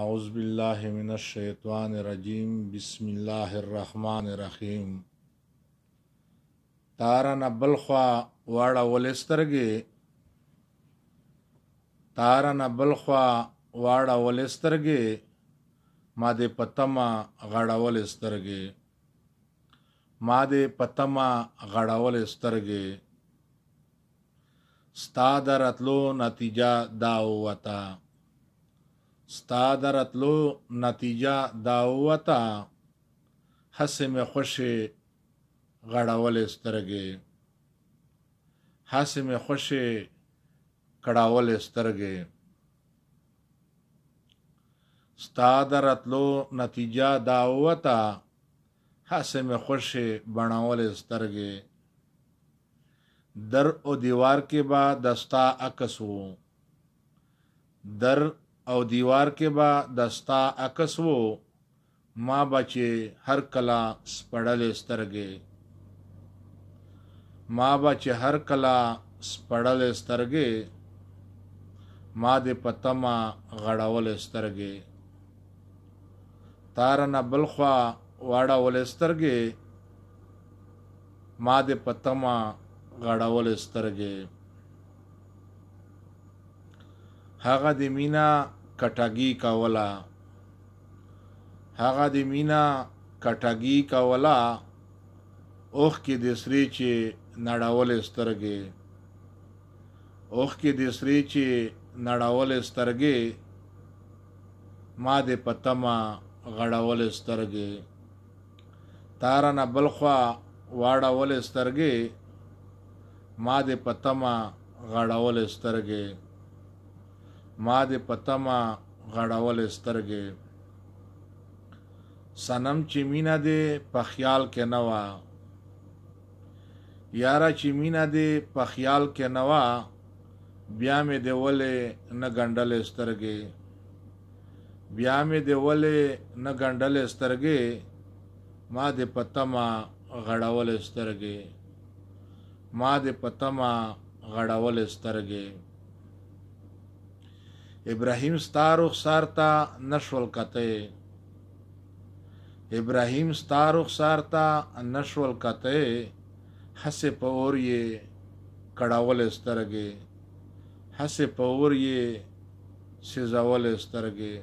اعوذ بالله من الشیطان الرجیم بسم الله الرحمن الرحیم تارن بلخوا واړه ولسترګې تارن بلخوا واړه ولسترګې ما دې پتما غړه ولسترګې ما دې پتما غړول سترګې ستا درتلو نتیجه دا وتا ستا درتلو نتیجه دا وته حسې مې خوشې غړولې سترګې حسې مې خوشې کړاولې سترګې ستا درتلو نتیجه دا وته حسې مې خوشې بڼولې سترګې در او دیوار کې با دستا عکس وو در او دیوار کې به دستا عکس وو ما بچې هر کلا سپړلې سترګې ما بچې هر کلا سپړلې سترګې ما دې پتما غړولې سترګې تارنه بلخوا واړولې سترګې ما دې پتما غړولې سترګې هغه د مینا کټګي کولا هغه د مینا کټګي کولا اوخ کې د سری چې نړاول سترګې اوخ کې د سری چې نړاول سترګې ما د پتما غړاول سترګې تارانه بلخوا واړاول سترګې ما د پتما غړاول سترګې ما دې پتما غړول سترګې سنم چې مینا دې په خیال کې نوا یارا چې مینا دې په خیال کې نوا بیا مې دې ولې نه ګندلې سترګې بیا مې دې ولې نه ګندلې سترګې ما دې پتما غړول سترګې ما دې پتما غړول سترګې ابراهیم ستارخ سارتا نشول کته ابراهیم ستارخ سارتا نشول کته حس پور یې کډاول سترګې حس پور یې سزاول سترګې